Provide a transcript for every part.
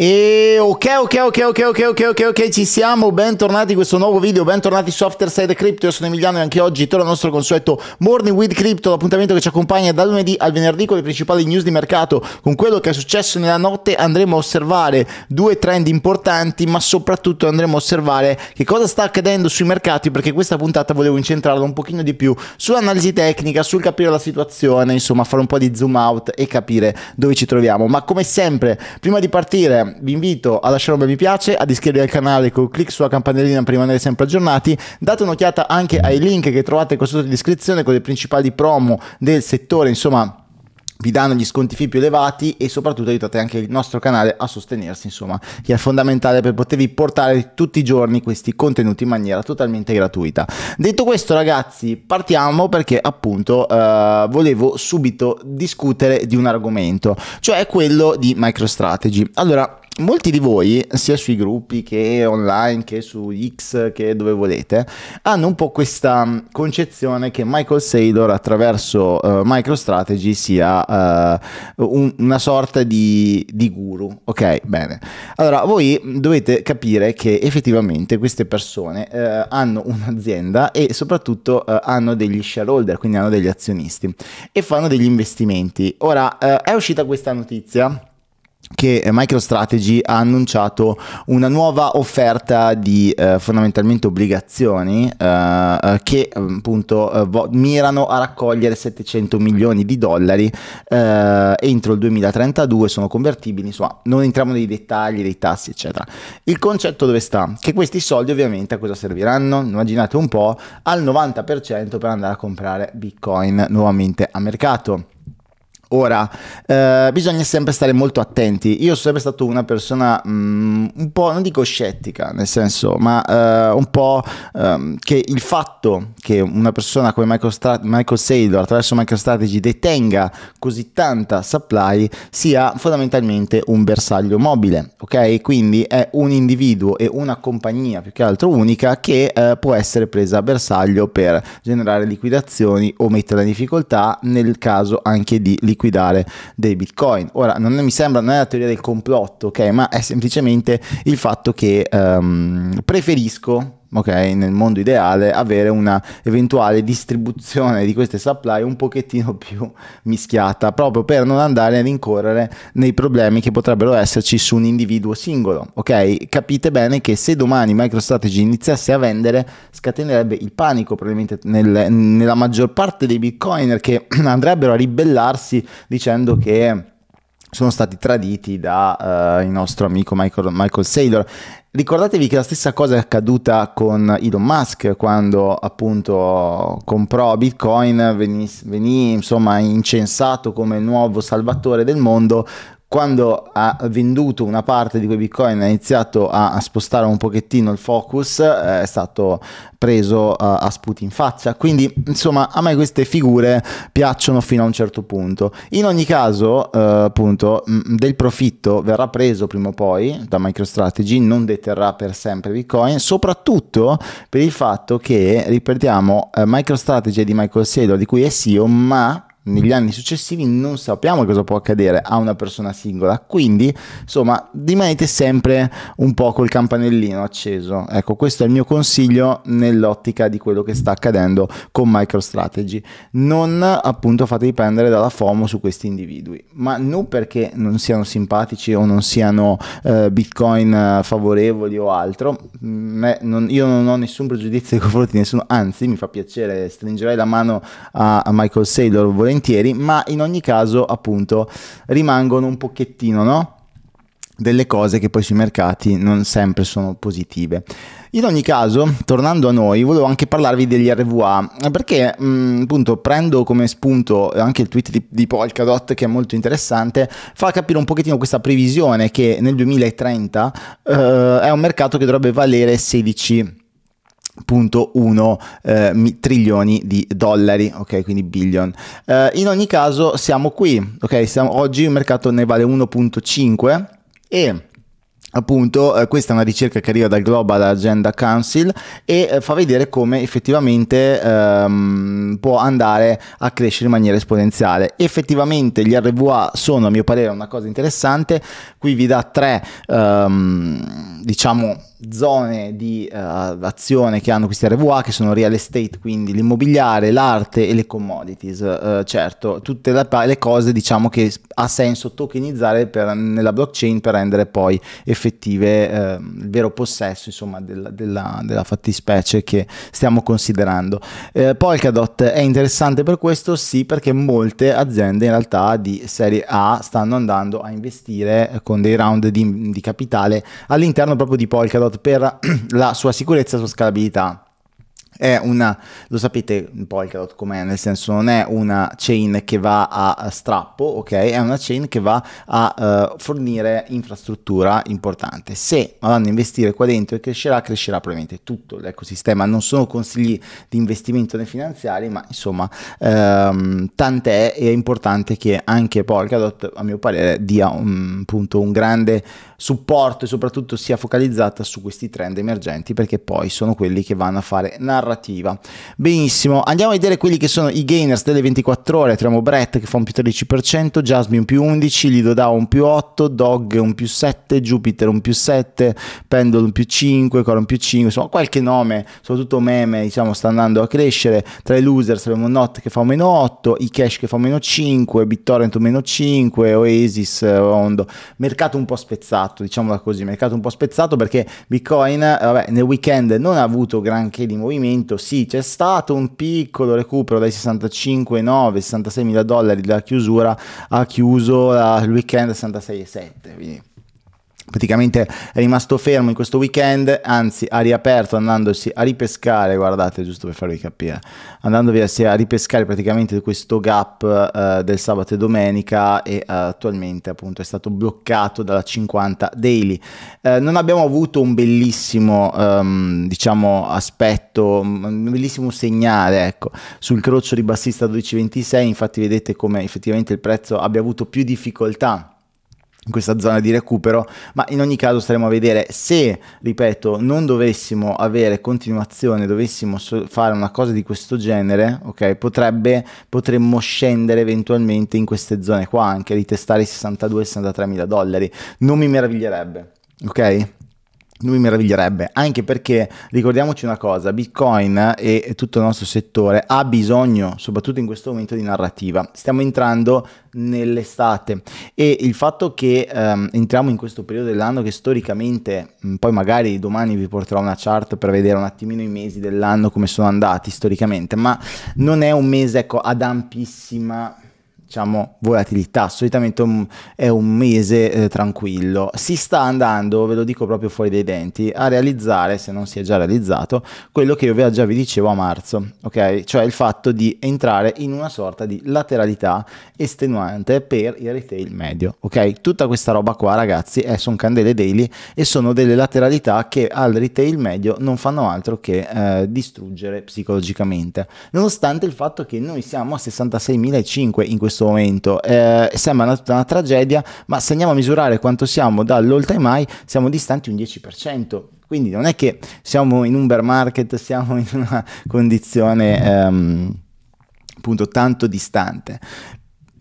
E ok, ok, ok, ok, ok, ok, ok, ok, ci siamo, bentornati in questo nuovo video, bentornati su After Side Crypto, io sono Emiliano e anche oggi torna il nostro consueto Morning with Crypto, l'appuntamento che ci accompagna da lunedì al venerdì con le principali news di mercato, con quello che è successo nella notte andremo a osservare due trend importanti, ma soprattutto andremo a osservare che cosa sta accadendo sui mercati, perché questa puntata volevo incentrarla un pochino di più sull'analisi tecnica, sul capire la situazione, insomma fare un po' di zoom out e capire dove ci troviamo, ma come sempre, prima di partire vi invito a lasciare un bel mi piace, ad iscrivervi al canale con clic sulla campanellina per rimanere sempre aggiornati. Date un'occhiata anche ai link che trovate qua sotto in descrizione con le principali promo del settore, insomma vi danno gli sconti FI più elevati e soprattutto aiutate anche il nostro canale a sostenersi, insomma, che è fondamentale per potervi portare tutti i giorni questi contenuti in maniera totalmente gratuita. Detto questo, ragazzi, partiamo perché appunto eh, volevo subito discutere di un argomento, cioè quello di MicroStrategy. Allora, molti di voi, sia sui gruppi che online, che su X, che dove volete, hanno un po' questa mm, concezione che Michael Saylor attraverso uh, MicroStrategy sia uh, un, una sorta di, di, guru. Ok, bene. Allora, voi mm, dovete capire che effettivamente queste persone uh, hanno un'azienda e soprattutto hanno degli shareholder, quindi hanno degli azionisti e fanno degli investimenti. Ora, è uscita questa notizia che MicroStrategy ha annunciato una nuova offerta di eh, fondamentalmente obbligazioni eh, eh che appunto eh, vo- mirano a raccogliere 700 milioni di dollari eh, entro il 2032, sono convertibili, insomma non entriamo nei dettagli dei tassi eccetera. Il concetto dove sta? Che questi soldi ovviamente a cosa serviranno? Immaginate un po' al 90% per andare a comprare Bitcoin nuovamente a mercato Ora, eh, bisogna sempre stare molto attenti. Io sono sempre stato una persona mh, mm, un po', non dico scettica, nel senso, ma eh, un po' ehm, che il fatto che una persona come Michael, Stra- Michael Saylor attraverso MicroStrategy detenga così tanta supply sia fondamentalmente un bersaglio mobile, ok? Quindi è un individuo e una compagnia più che altro unica che eh, può essere presa a bersaglio per generare liquidazioni o mettere in difficoltà nel caso anche di liquidazioni liquidare dei bitcoin. Ora, non mi sembra, non è la teoria del complotto, ok, ma è semplicemente il fatto che um, preferisco ok? nel mondo ideale, avere una eventuale distribuzione di queste supply un pochettino più mischiata, proprio per non andare a rincorrere nei problemi che potrebbero esserci su un individuo singolo. Ok, capite bene che se domani MicroStrategy iniziasse a vendere, scatenerebbe il panico probabilmente nel, nella maggior parte dei bitcoiner che andrebbero a ribellarsi dicendo che sono stati traditi dal eh, uh, nostro amico Michael, Michael Saylor. Ricordatevi che la stessa cosa è accaduta con Elon Musk quando appunto comprò Bitcoin, venì, venì insomma incensato come nuovo salvatore del mondo quando ha venduto una parte di quei bitcoin ha iniziato a spostare un pochettino il focus eh, è stato preso eh, a sputi in faccia quindi insomma a me queste figure piacciono fino a un certo punto in ogni caso eh, appunto del profitto verrà preso prima o poi da MicroStrategy non deterrà per sempre bitcoin soprattutto per il fatto che ripetiamo eh, MicroStrategy è di Michael Saylor di cui è CEO ma negli anni successivi non sappiamo cosa può accadere a una persona singola, quindi insomma rimanete sempre un po' col campanellino acceso. Ecco, questo è il mio consiglio nell'ottica di quello che sta accadendo con MicroStrategy. Non appunto fate dipendere dalla FOMO su questi individui, ma non perché non siano simpatici o non siano eh, Bitcoin eh, favorevoli o altro, mm, me, non, io non ho nessun pregiudizio nei confronti di nessuno, anzi mi fa piacere, stringerei la mano a, a Michael Saylor volendo volentieri, ma in ogni caso appunto rimangono un pochettino, no? delle cose che poi sui mercati non sempre sono positive. In ogni caso, tornando a noi, volevo anche parlarvi degli RVA, perché mh, mm, appunto prendo come spunto anche il tweet di, di Polkadot che è molto interessante, fa capire un pochettino questa previsione che nel 2030 eh, è un mercato che dovrebbe valere 16 1.1 eh, trilioni di dollari, ok? Quindi billion. Eh, in ogni caso siamo qui, ok? Siamo, oggi il mercato ne vale 1.5 e appunto eh, questa è una ricerca che arriva dal Global Agenda Council e eh, fa vedere come effettivamente ehm, può andare a crescere in maniera esponenziale effettivamente gli RVA sono a mio parere una cosa interessante qui vi dà tre ehm, diciamo zone di eh, azione che hanno questi RVA che sono real estate quindi l'immobiliare l'arte e le commodities eh, certo tutte le, le, cose diciamo che ha senso tokenizzare per, nella blockchain per rendere poi effettivamente effettive, eh, il vero possesso insomma, della, della, della, fattispecie che stiamo considerando. Eh, Polkadot è interessante per questo? Sì, perché molte aziende in realtà di serie A stanno andando a investire eh, con dei round di, di capitale all'interno proprio di Polkadot per la sua sicurezza e la sua scalabilità è una, lo sapete un Polkadot com'è, nel senso non è una chain che va a strappo, ok? È una chain che va a uh, fornire infrastruttura importante. Se vanno a investire qua dentro e crescerà, crescerà probabilmente tutto l'ecosistema. Non sono consigli di investimento né finanziari, ma insomma, um, tant'è è importante che anche Polkadot, a mio parere, dia un, appunto, un grande supporto e soprattutto sia focalizzata su questi trend emergenti perché poi sono quelli che vanno a fare narrazione narrativa. Benissimo, andiamo a vedere quelli che sono i gainers delle 24 ore. Troviamo Brett che fa un più 13%, Jasmine un più 11, Lido Dao un più 8, Dog un più 7, Jupiter un più 7, Pendle un più 5, Cora un più 5, insomma qualche nome, soprattutto meme, diciamo sta andando a crescere. Tra i losers abbiamo Not che fa un meno 8, iCash che fa meno 5, BitTorrent un meno 5, Oasis, Rondo. Eh, mercato un po' spezzato, diciamola così, mercato un po' spezzato perché Bitcoin eh, vabbè, nel weekend non ha avuto granché di movimenti momento sì, c'è stato un piccolo recupero dai 65,9, 66 mila dollari della chiusura, ha chiuso il weekend 66,7, quindi praticamente è rimasto fermo in questo weekend, anzi ha riaperto andandosi a ripescare, guardate giusto per farvi capire, andandovi a ripescare praticamente questo gap eh, del sabato e domenica e eh, attualmente appunto è stato bloccato dalla 50 daily. Eh, non abbiamo avuto un bellissimo ehm, diciamo aspetto, un bellissimo segnale ecco, sul croccio ribassista 1226, infatti vedete come effettivamente il prezzo abbia avuto più difficoltà in questa zona di recupero, ma in ogni caso staremo a vedere se, ripeto, non dovessimo avere continuazione, dovessimo fare una cosa di questo genere, ok? Potrebbe, potremmo scendere eventualmente in queste zone qua, anche ritestare i 62-63 mila dollari, non mi meraviglierebbe, ok? non mi meraviglierebbe, anche perché ricordiamoci una cosa, Bitcoin e tutto il nostro settore ha bisogno, soprattutto in questo momento, di narrativa. Stiamo entrando nell'estate e il fatto che um, entriamo in questo periodo dell'anno che storicamente, mm, poi magari domani vi porterò una chart per vedere un attimino i mesi dell'anno come sono andati storicamente, ma non è un mese ecco, ad ampissima diciamo, volatilità, solitamente un, è un mese eh, tranquillo. Si sta andando, ve lo dico proprio fuori dai denti, a realizzare, se non si è già realizzato, quello che io già vi dicevo a marzo, ok? Cioè il fatto di entrare in una sorta di lateralità estenuante per il retail medio, ok? Tutta questa roba qua, ragazzi, è, sono candele daily e sono delle lateralità che al retail medio non fanno altro che eh, distruggere psicologicamente, nonostante il fatto che noi siamo a 66.005 in questo questo momento. Eh, sembra una, una, tragedia, ma se andiamo a misurare quanto siamo dall'all time high, siamo distanti un 10%. Quindi non è che siamo in un bear market, siamo in una condizione... Ehm, appunto tanto distante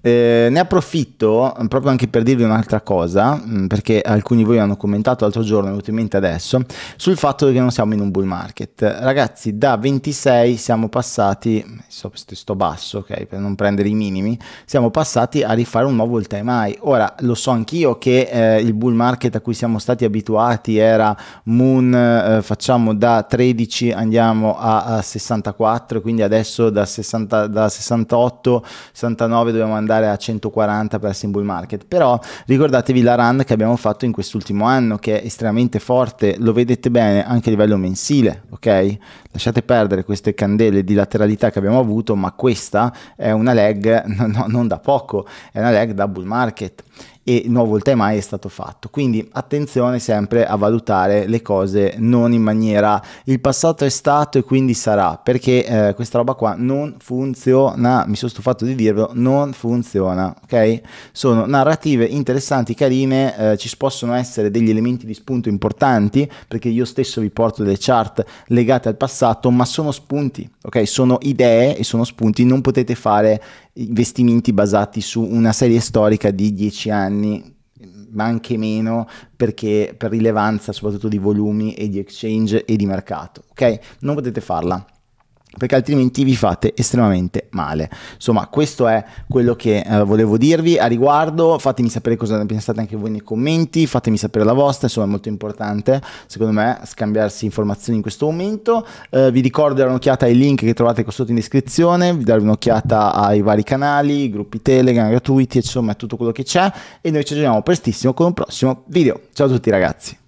eh, ne approfitto eh, proprio anche per dirvi un'altra cosa, mm, perché alcuni di voi hanno commentato l'altro giorno, venuto in mente adesso, sul fatto che non siamo in un bull market. Ragazzi, da 26 siamo passati, sto, sto basso, ok, per non prendere i minimi, siamo passati a rifare un nuovo all time high. Ora, lo so anch'io che eh, il bull market a cui siamo stati abituati era Moon, eh, facciamo da 13 andiamo a, a 64, quindi adesso da, 60, da 68, 69 dobbiamo andare andare a 140 per Simbull Market, però ricordatevi la run che abbiamo fatto in quest'ultimo anno che è estremamente forte, lo vedete bene anche a livello mensile, ok? Lasciate perdere queste candele di lateralità che abbiamo avuto, ma questa è una leg no, non da poco, è una leg da bull market e nuovo il tema è stato fatto. Quindi attenzione sempre a valutare le cose non in maniera il passato è stato e quindi sarà, perché eh, questa roba qua non funziona, mi sono stufato di dirlo, non funziona, ok? Sono narrative interessanti, carine, eh, ci possono essere degli elementi di spunto importanti, perché io stesso vi porto delle chart legate al passato, ma sono spunti, ok? Sono idee e sono spunti, non potete fare investimenti basati su una serie storica di 10 anni anni, ma anche meno perché per rilevanza soprattutto di volumi e di exchange e di mercato, ok? Non potete farla perché altrimenti vi fate estremamente male. Insomma, questo è quello che eh, volevo dirvi a riguardo. Fatemi sapere cosa ne pensate anche voi nei commenti, fatemi sapere la vostra, insomma, è molto importante, secondo me, scambiarsi informazioni in questo momento. Eh, vi ricordo di dare un'occhiata ai link che trovate qua sotto in descrizione, vi dare un'occhiata ai vari canali, gruppi Telegram gratuiti, insomma, è tutto quello che c'è e noi ci vediamo prestissimo con un prossimo video. Ciao a tutti ragazzi.